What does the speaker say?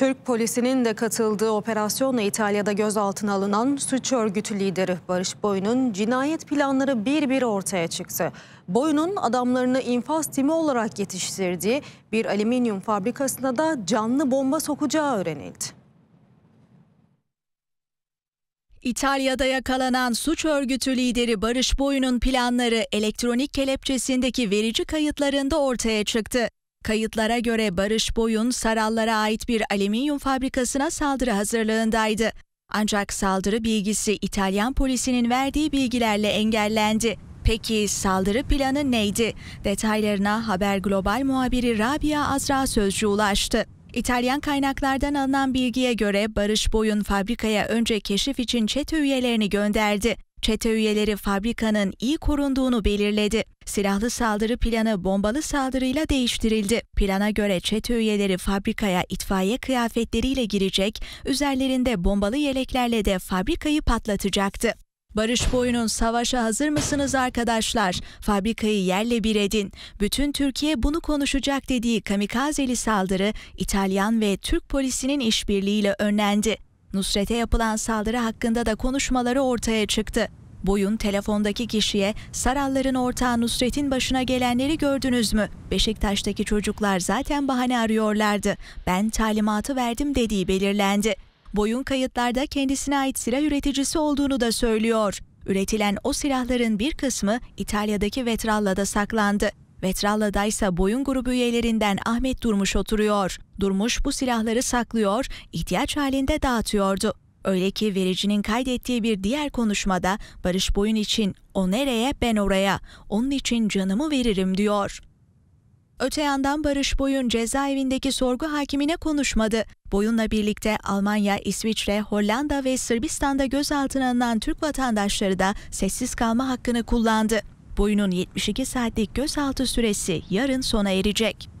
Türk polisinin de katıldığı operasyonla İtalya'da gözaltına alınan suç örgütü lideri Barış Boyun'un cinayet planları bir bir ortaya çıktı. Boyun'un adamlarını infaz timi olarak yetiştirdiği bir alüminyum fabrikasına da canlı bomba sokacağı öğrenildi. İtalya'da yakalanan suç örgütü lideri Barış Boyun'un planları elektronik kelepçesindeki verici kayıtlarında ortaya çıktı. Kayıtlara göre Barış Boyun, Sarallara ait bir alüminyum fabrikasına saldırı hazırlığındaydı. Ancak saldırı bilgisi İtalyan polisinin verdiği bilgilerle engellendi. Peki saldırı planı neydi? Detaylarına Haber Global muhabiri Rabia Azra Sözcü ulaştı. İtalyan kaynaklardan alınan bilgiye göre Barış Boyun fabrikaya önce keşif için çete üyelerini gönderdi. Çete üyeleri fabrikanın iyi korunduğunu belirledi. Silahlı saldırı planı bombalı saldırıyla değiştirildi. Plana göre çete üyeleri fabrikaya itfaiye kıyafetleriyle girecek, üzerlerinde bombalı yeleklerle de fabrikayı patlatacaktı. Barış Boyu'nun savaşa hazır mısınız arkadaşlar? Fabrikayı yerle bir edin. Bütün Türkiye bunu konuşacak dediği kamikazeli saldırı İtalyan ve Türk polisinin işbirliğiyle önlendi. Nusret'e yapılan saldırı hakkında da konuşmaları ortaya çıktı. Boyun telefondaki kişiye Saralların ortağı Nusret'in başına gelenleri gördünüz mü? Beşiktaş'taki çocuklar zaten bahane arıyorlardı. Ben talimatı verdim dediği belirlendi. Boyun kayıtlarda kendisine ait silah üreticisi olduğunu da söylüyor. Üretilen o silahların bir kısmı İtalya'daki Vetralla'da saklandı. Vetralla'da ise boyun grubu üyelerinden Ahmet Durmuş oturuyor. Durmuş bu silahları saklıyor, ihtiyaç halinde dağıtıyordu. Öyle ki vericinin kaydettiği bir diğer konuşmada Barış Boyun için o nereye ben oraya, onun için canımı veririm diyor. Öte yandan Barış Boyun cezaevindeki sorgu hakimine konuşmadı. Boyun'la birlikte Almanya, İsviçre, Hollanda ve Sırbistan'da gözaltına alınan Türk vatandaşları da sessiz kalma hakkını kullandı boyunun 72 saatlik gözaltı süresi yarın sona erecek.